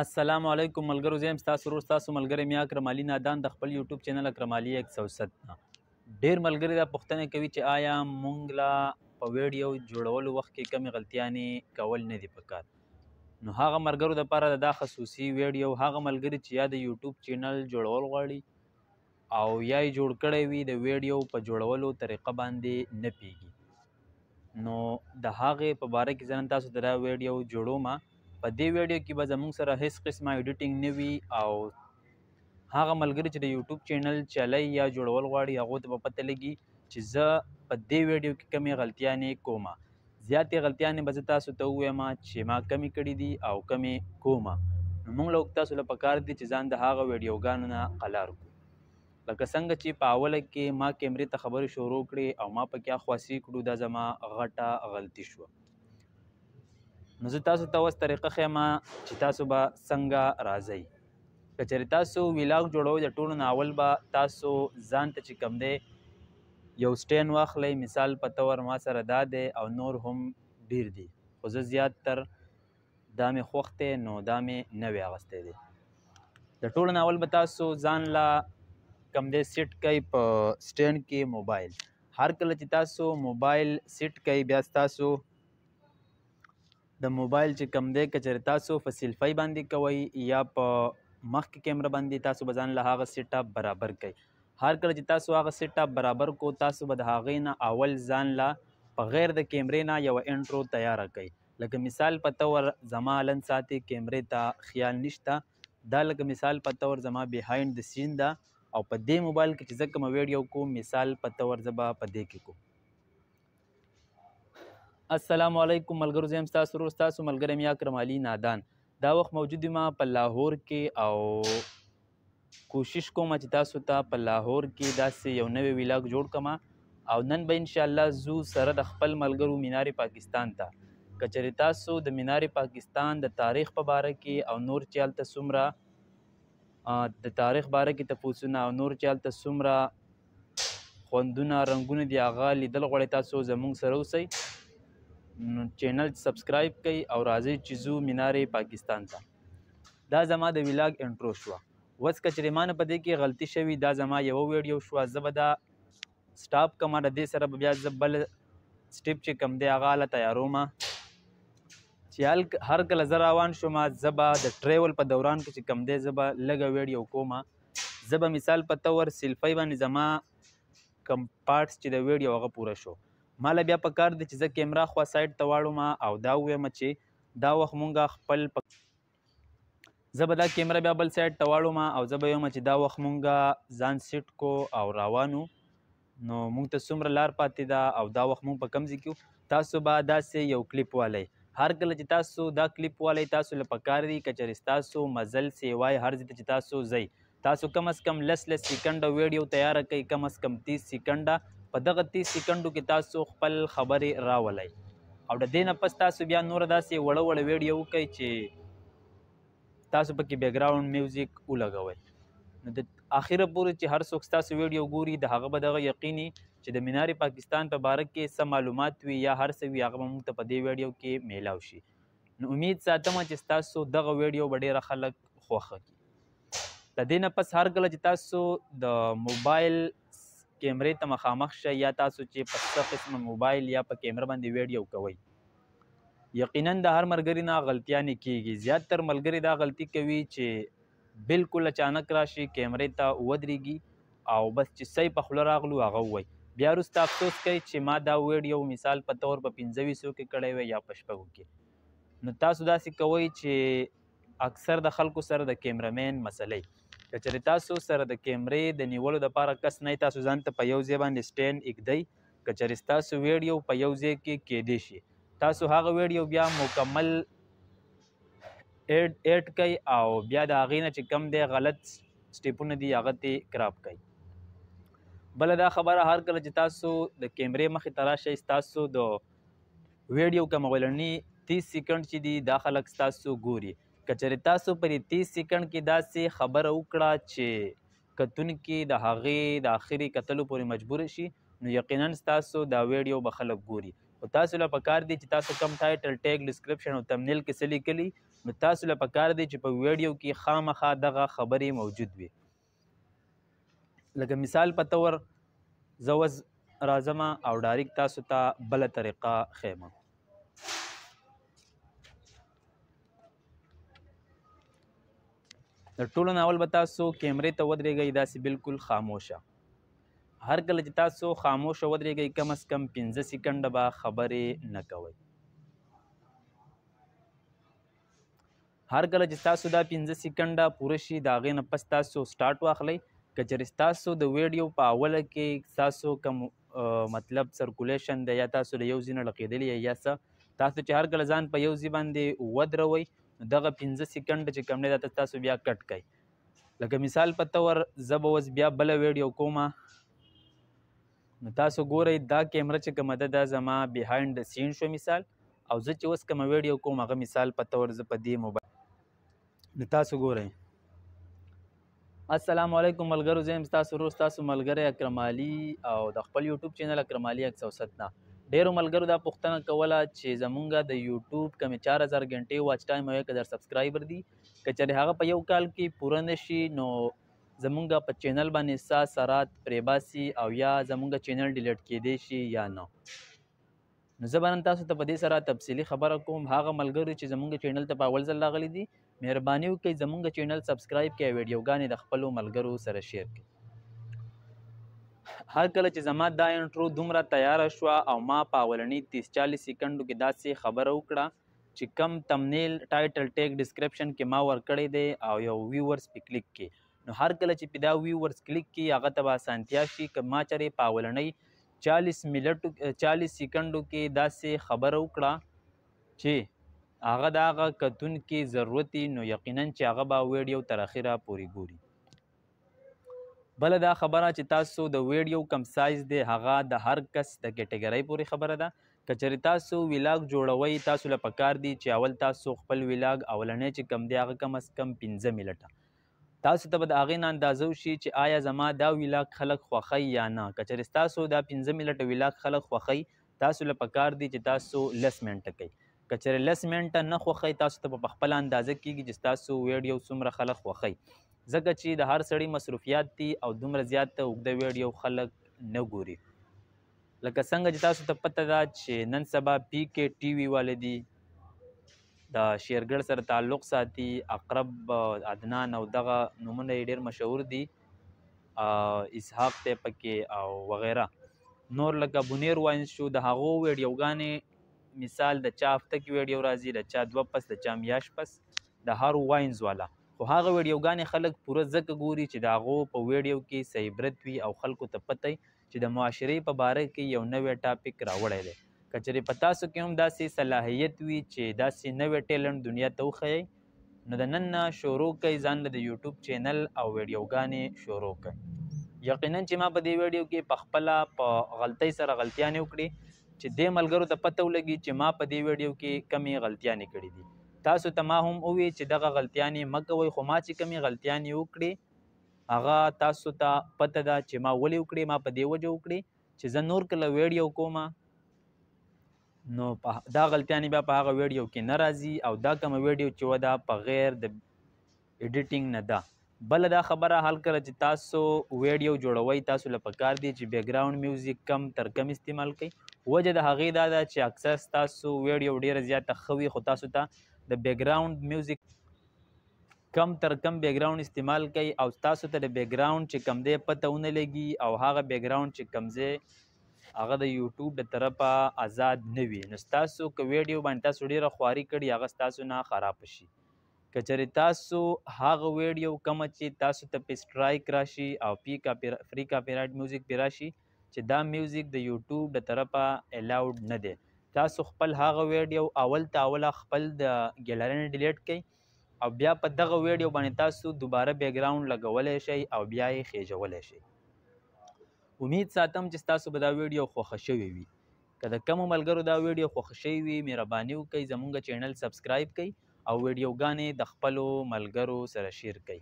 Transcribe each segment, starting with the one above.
السلام علیکم ملګرو زم تاسو ورو تاسو ملګری میا کرمالی نادان د خپل یوټیوب چینل کرمالی 107 ډیر ملګری دا پښتنه کوي چې آیا مونږ لا په ویډیو جوړول وخت کې کمی غلطیانې کول نه دی پکار نو هغه ملګرو د پاره دا خصوصي ویډیو هغه ملګری چې یا د یوټیوب چینل جوړول غواړي او یا یې جوړ کړی وي د ویډیو په جوړولو طریقه باندې نه پیږي نو د هغه په باره کې ځان تاسو درا ویډیو جوړوم په دې ویډیو کې به زموږ سره هیڅ قسمه ایډیټینګ نه وي او هغه ملګری چې د یوټیوب چینل چلی یا جوړول غواړي هغو ته به پته لګي چې زه په دې ویډیو کې کمی غلطیانې کومه زیاتې غلطیانې به زه تاسو ته ووایم چې ما کمی کړي دي او کمی کومه نو موږ له تاسو له پکار دي چې ځان د هغه ویډیوګانو نه قلار کړو لکه څنګه چې په اوله کې ما کیمرې ته خبرې شروع کړې او ما پکې خواسی کړو دا زما غټه غلطي شوه نو زه تاسو ته اوس طریقه خیمه چې تاسو به څنګه راځئ که چېرې تاسو ویلاګ جوړوئ د ټولو نه اول به تاسو ځان ته چې کوم دی یو سټین واخلی مثال په تور ما سره دا دی او نور هم ډیر دي خو زه زیات تر دا مې خوښ دی نو دا مې نه وی اغستی دی د ټولو نه اول به تاسو ځان لا کم دی سیټ کوئ په سټینډ کې موبایل هر کله چې تاسو موبایل سیټ کوئ بیا ستاسو د موبایل چې کم دی که چېرې تاسو په سیلفی باندې کوئ یا په مخکې کیمره باندې تاسو به ځان له هغه سیټ اپ برابر کوئ هر کله چې تاسو هغه سیټ اپ برابر کو تاسو به د هغې نه اول ځان له په غیر د کیمرې نه یوه انټرو تیاره کوئ لکه مثال په طور زما لن ساتي کیمرې ته خیال نشته دا لکه مثال په طور زما بیهایند د سین ده او په دې موبایل کې چې زه کومه ویډیو کوم مثال په طور زه به په دې کې کوم السلام علیکم ملګرو زم تاسو ورو تاسو ملګری میا کرم علي نادان دا وخت موجود ما په لاهور کې او کوشش کوم چې تاسو ته په لاهور کې داسې یو نوی ویلاګ جوړ کما او نن به ان شاء الله زو سره د خپل ملګرو مینار پاکستان ته کچری تاسو د مینار پاکستان د تاریخ په باره کې او نور چال ته سمره د تاریخ باره کې تاسو او نور چال ته سمره خوندونه رنگونه دی هغه لیدل غوړی تاسو زمونږ سره اوسئ چینل سبسکرایب کړئ او راځي چې زو مینارې پاکستان ته دا زما د ویلاګ انټرو شو وڅ کچریمانه په دې کې غلطي شوی دا زما یو ویډیو شو زبدا سټاپ کما د دې سره بیا زبل سټیپ چې کم دی هغه له تیارو ما چې هر کله زه روان شوم زبا د ټریول په دوران کې چې کم دی زبا لږه ویډیو کوم زبا مثال په تور سیلفی باندې زما کم پارټس چې د ویډیو هغه پوره شو مالا بیا په کار دی چې زه کیمرا خوا سایډ ته واړوم او دا ووایم چې دا وخت مونږه خپل زه به دا کیمرا بیا بل سایډ ته واړوم او زه به یم چې دا وخت مونږه ځان سیټ کو او روانو نو مونږ ته څومره لار پاتې ده او دا وخت مونږ په کم ځای کې تاسو به داسې یو کلیپ والی هر کله چې تاسو دا کلیپ والی تاسو له پکار دی که چېرې ستاسو مزل سیوای هر ځای ته چې تاسو ځئ تاسو کم از کم لس لس سیکنډه ویډیو تیار کړئ کم از کم 30 سیکنډه په دغه 30 سکندو کې تاسو خپل خبرې راولای او د دې نه پس تاسو بیا نور داسې وړه وړه ویډیو وکړئ چې تاسو پکې بیک گراوند میوزیک ولګوئ نو د اخره پورې چې هر څوک تاسو ویډیو ګوري د هغه به دغه یقیني چې د مینار پاکستان په باره کې سم معلومات وي یا هر څه وي هغه به موږ ته په دې ویډیو کې میلاو شي نو امید ساتم چې تاسو دغه ویډیو به ډیره خلک خوښه کړي د دې نه پس هر کله چې تاسو د موبایل کیمرې ته مخامخ شئ یا تاسو چې په څه قسمه موبایل یا په کیمره باندې ویډیو کوئ یقینا د هر ملګري نه غلطیا نه کیږي زیاتره ملګري دا غلطي کوي چې بالکل اچانک راشي کیمرې ته ودرېږي او بس چې صحیح په خوله راغلو هغه ووایي بیا وروسته افسوس کوي چې ما دا ویډیو مثال په تور په پنځه ویسو کې کړی وی یا په شپږو کې نو تاسو داسې کوئ چې اکثر د خلکو سره د کیمرامین مسلې کچېرې تاسو سره د کیمرې د نیولو لپاره کس نه تاسو ځان ته په یو ځای باندې سټینډ ایږدئ کچېرې ستاسو ویډیو په یو ځای کې کېدی شي تاسو هغه ویډیو بیا مکمل ایډ ایډ کوي او بیا د هغې نه چې کم دی غلط سټیپونه دي هغه تې کراپ کوي بله دا خبره هر کله چې تاسو د کیمرې مخې ته راشئ ستاسو د ویډیو کم اولني 30 سیکنډ چې دي دا خلک ستاسو ګوري کچره تاسو په 30 سکند کې داسې خبره وکړه چې کتونکي د هغې د اخري کتلو پورې مجبور شي نو یقینا تاسو دا ویډیو به خلک ګوري او تاسو له پکار دي چې تاسو کم ټایټل ټیګ ډسکرپشن او تمنیل کې سلی کلی نو تاسو له پکار دي چې په ویډیو کې خامخا دغه خبرې موجود وي لکه مثال په تور زوز راځم او ډایرک تاسو ته تا بل طریقه خیمه د ټولو ناول به تاسو کیمرې ته ودرېږئ داسې بالکل خاموشه هر کله چې تاسو خاموشه ودرېږئ کم از کم پنځه سیکنډه به خبرې نه کوئ هر کله چې تاسو دا پنځه سیکنډه پوره شي د هغې نه پس تاسو سټارټ واخلئ که چېرې ستاسو د ویډیو په اوله کې ستاسو کم مطلب سرکولیشن دی یا تاسو له یو ځای نه لقېدلی یا څه تاسو چې هر کله ځان په یو ځای باندې ودروئ دغه 15 سکند چې کوم دی تاسو بیا کټ کړئ لکه مثال په تور زب اوس بیا بل ویډیو کومه نو تاسو ګورئ دا کیمره چې کومه ده دا زما بیهایند د سین شو مثال او زه چې اوس کومه ویډیو کوم هغه مثال په تور زه په دې موبایل نو تاسو ګورئ السلام علیکم ملګرو زم تاسو روز تاسو ملګری اکرم علي او د خپل یوټیوب چینل اکرم علي 107 نه ډیرو ملګرو دا پوښتنه کوله چې زمونږ د یوټیوب کمې 4000 غنټې واچ ټایم او 1000 سبسکرایبر دي کچره هغه په یو کال کې پوره نشي نو زمونږ په چینل باندې سا سرات پریباسي او یا زمونږ چینل ډیلیټ کېدی شي یا نو نو زه به نن تاسو ته په دې سره تفصیلي خبره کوم هغه ملګرو چې زمونږ چینل ته په اول ځل راغلي دي مهرباني وکړئ زمونږ چینل سبسکرایب کړئ ویډیوګانې د خپلو ملګرو سره شیر کړئ هر کله چې زما دا انټرو دومره تیار شوه او ما په اولنۍ تیس چالیس سیکنډو کې داسې خبره وکړه چې کم تمنیل ټایټل ټیک ډسکرپشن کې ما ورکړی دی او یو ویورز په کلیک کې نو هر کله چې پیدا ویورز کلیک کی هغه ته به اسانتیا شي که ما چرې په اولنۍ چالیس منټو چالیس سیکنډو کې داسې خبره وکړه چې هغه د هغه کتونکي ضرورت نو یقینا چې هغه به ویډیو تر اخره پورې ګوري بل دا خبره چې تاسو د ویډیو کم سایز دی هغه د هر کس د کیټګری پورې خبره ده کچری تاسو ویلاګ جوړوي تاسو له پکار دی چې اول تاسو خپل ویلاګ اولنې چې کم دی هغه کم اس کم 15 منټه تاسو ته به د هغې نه اندازه وشي چې آیا زما دا ویلاګ خلک خوښوي یا نه کچری ستاسو دا 15 منټه ویلاګ خلک خوښوي تاسو له پکار دی چې تاسو لس منټه کوي کچری لس منټه نه خوښوي تاسو ته په خپل اندازه کېږي چې تاسو ویډیو څومره خلک خوښوي ځکه چې د هر سړی مصروفیات دي او دومره زیات اوږده ویډیو خلک نه ګوري لکه څنګه چې تاسو ته پته ده چې نن سبا پی کې ټي وي والے دي د شیرګړ سره تعلق ساتي اقرب عدنان او دغه نومونه ډیر مشهور دي اسحاق ته پکې او وغیرہ نور لکه بنیر واین شو د هغو ویډیوګانې مثال د چا هفته کې ویډیو راځي د چا دوه پس د چا میاش پس د هر واینز والا خو هغه ویډیوګانې خلک پوره ځکه ګوري چې د هغو په ویډیو کې څه عبرت وي او خلکو ته پتی چې د معاشرې په باره کې یو نوی ټاپک راوړی دی که چېرې په تاسو کې هم داسې صلاحیت وي چې داسې نوی ټیلنټ دنیا ته وښیئ نو د نن نه شروع کوي ځان د یوټیوب چینل او ویډیوګانې شروع کوي یقینا چې ما په دې ویډیو کې په خپله په غلطۍ سره غلطیانې وکړې چې دې ملګرو ته پته ولګي چې ما په دې ویډیو کې کمی غلطیانې کړې دي تاسو ته ما هم ووی چې دغه غلطیانې مکوئ خو ما چې کمی غلطیانې وکړي هغه تاسو ته تا پته ده چې ما ولې وکړي ما په دې وجه وکړي چې زه نور کله ویډیو کوم نو دا غلطیانې بیا په هغه ویډیو کې نه راځي او دا کوم ویډیو چې ودا په غیر د ایډیټینګ نه ده بل دا خبره حل کړه چې تاسو ویډیو جوړوي تاسو له پکار دی چې بیک گراوند میوزیک کم تر کم استعمال کړئ وجه د هغې دا ده چې اکثر تاسو ویډیو ډیره زیاته خوي خو تاسو ته تا د بیکګراوند میوزیک کم تر کم بیکګراوند استعمال کوي او تاسو ته د بیکګراوند چې کم دی پته ونه لګي او هغه بیکګراوند چې کم ځای هغه د یوټیوب د طرفه آزاد نه وي نو ستاسو که ویډیو باندې تاسو ډیره خواري کړي هغه ستاسو نه خراب شي کچری تاسو هغه ویډیو کوم چې تاسو ته په سټرایک راشي او پی کا فری کا پیرایډ میوزیک پیراشي چې دا میوزیک د یوټیوب د طرفه الاوډ نه دی تاسو خپل هغه ویډیو اول ته اوله خپل د ګیلری نه ډیلیټ کړئ او بیا په دغه ویډیو باندې تاسو دوباره بیک ګراوند لګولی شئ او بیا یې خېژولی شئ امید ساتم چې ستاسو به دا ویډیو خوښه شوې وي که د کمو ملګرو دا ویډیو خوښه شوې وي مهرباني وکړئ زموږ چینل سبسکرایب کړئ او ویډیوګانې د خپلو ملګرو سره شیر کړئ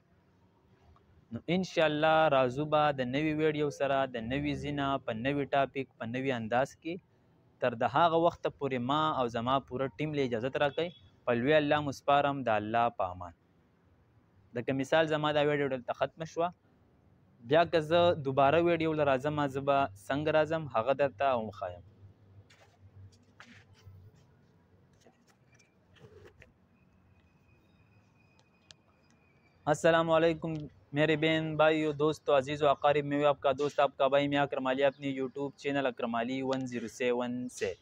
نو انشاءالله راځو به د نوي ویډیو سره د نوي زینه په نوي ټاپک په نوي انداز کې تر د هغه وخته پورې ما او زما پوره ټیم له اجازه راکړي په لوی الله مسپارم د الله په امان دغه مثال زما دا ویډیو دلته ختم شوه بیا که زه دوباره ویډیو ل راځم زه به څنګه راځم هغه درته ومښایم السلام علیکم मेरे बहन भाई और दोस्त अजीज़ अकारीब में आपका दोस्त आपका भाई मैं अक्रमाली अपनी YouTube channel Akramali one zero seven से